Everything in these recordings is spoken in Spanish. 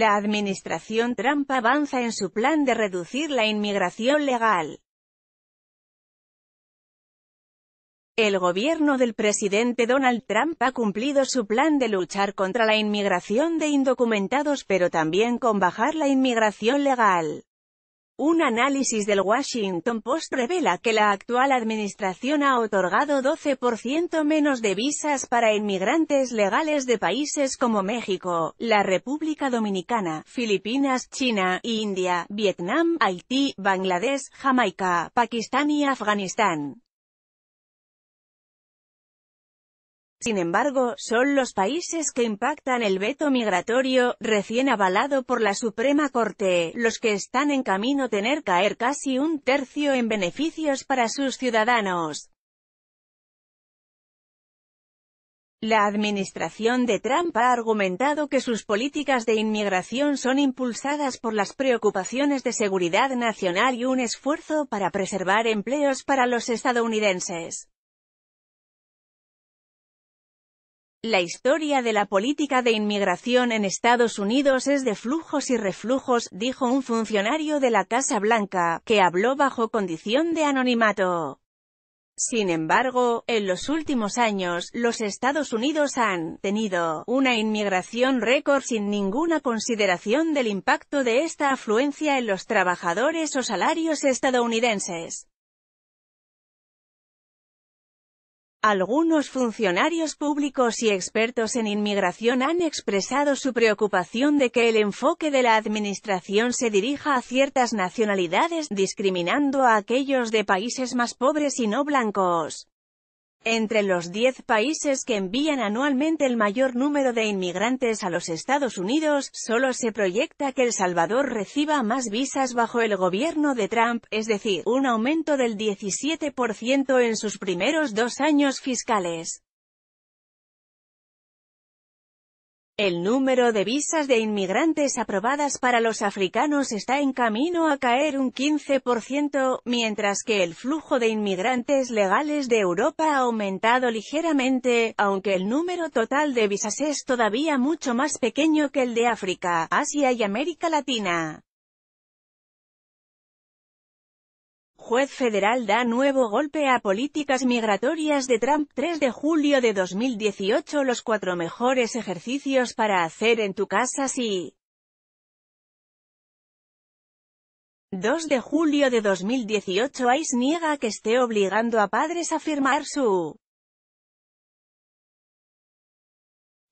La administración Trump avanza en su plan de reducir la inmigración legal. El gobierno del presidente Donald Trump ha cumplido su plan de luchar contra la inmigración de indocumentados pero también con bajar la inmigración legal. Un análisis del Washington Post revela que la actual administración ha otorgado 12% menos de visas para inmigrantes legales de países como México, la República Dominicana, Filipinas, China, India, Vietnam, Haití, Bangladesh, Jamaica, Pakistán y Afganistán. Sin embargo, son los países que impactan el veto migratorio, recién avalado por la Suprema Corte, los que están en camino a tener caer casi un tercio en beneficios para sus ciudadanos. La administración de Trump ha argumentado que sus políticas de inmigración son impulsadas por las preocupaciones de seguridad nacional y un esfuerzo para preservar empleos para los estadounidenses. La historia de la política de inmigración en Estados Unidos es de flujos y reflujos, dijo un funcionario de la Casa Blanca, que habló bajo condición de anonimato. Sin embargo, en los últimos años, los Estados Unidos han tenido una inmigración récord sin ninguna consideración del impacto de esta afluencia en los trabajadores o salarios estadounidenses. Algunos funcionarios públicos y expertos en inmigración han expresado su preocupación de que el enfoque de la administración se dirija a ciertas nacionalidades, discriminando a aquellos de países más pobres y no blancos. Entre los 10 países que envían anualmente el mayor número de inmigrantes a los Estados Unidos, solo se proyecta que El Salvador reciba más visas bajo el gobierno de Trump, es decir, un aumento del 17% en sus primeros dos años fiscales. El número de visas de inmigrantes aprobadas para los africanos está en camino a caer un 15%, mientras que el flujo de inmigrantes legales de Europa ha aumentado ligeramente, aunque el número total de visas es todavía mucho más pequeño que el de África, Asia y América Latina. juez federal da nuevo golpe a políticas migratorias de Trump 3 de julio de 2018 Los cuatro mejores ejercicios para hacer en tu casa si... 2 de julio de 2018 ICE niega que esté obligando a padres a firmar su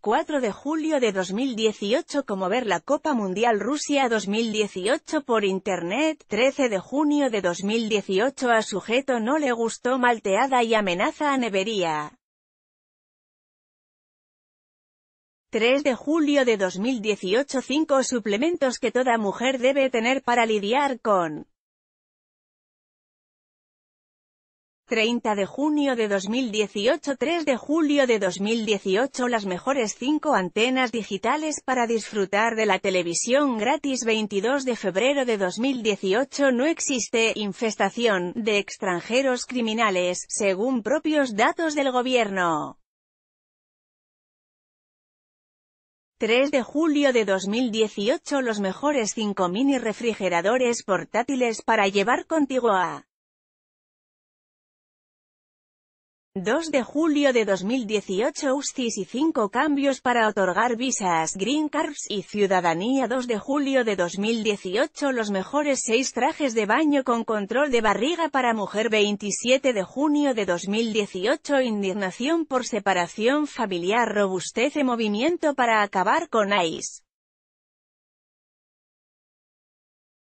4 de julio de 2018 como ver la Copa Mundial Rusia 2018 por Internet, 13 de junio de 2018 a sujeto no le gustó malteada y amenaza a nevería. 3 de julio de 2018 5 suplementos que toda mujer debe tener para lidiar con 30 de junio de 2018 3 de julio de 2018 Las mejores 5 antenas digitales para disfrutar de la televisión gratis 22 de febrero de 2018 No existe infestación de extranjeros criminales, según propios datos del gobierno. 3 de julio de 2018 Los mejores 5 mini refrigeradores portátiles para llevar contigo a 2 de julio de 2018 USCIS y 5 cambios para otorgar visas Green Cards y Ciudadanía 2 de julio de 2018 Los mejores 6 trajes de baño con control de barriga para mujer 27 de junio de 2018 Indignación por separación familiar Robustece movimiento para acabar con ICE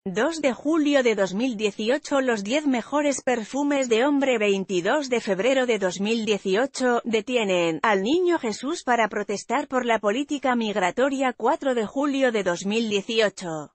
2 de julio de 2018 Los 10 mejores perfumes de hombre 22 de febrero de 2018, detienen al Niño Jesús para protestar por la política migratoria 4 de julio de 2018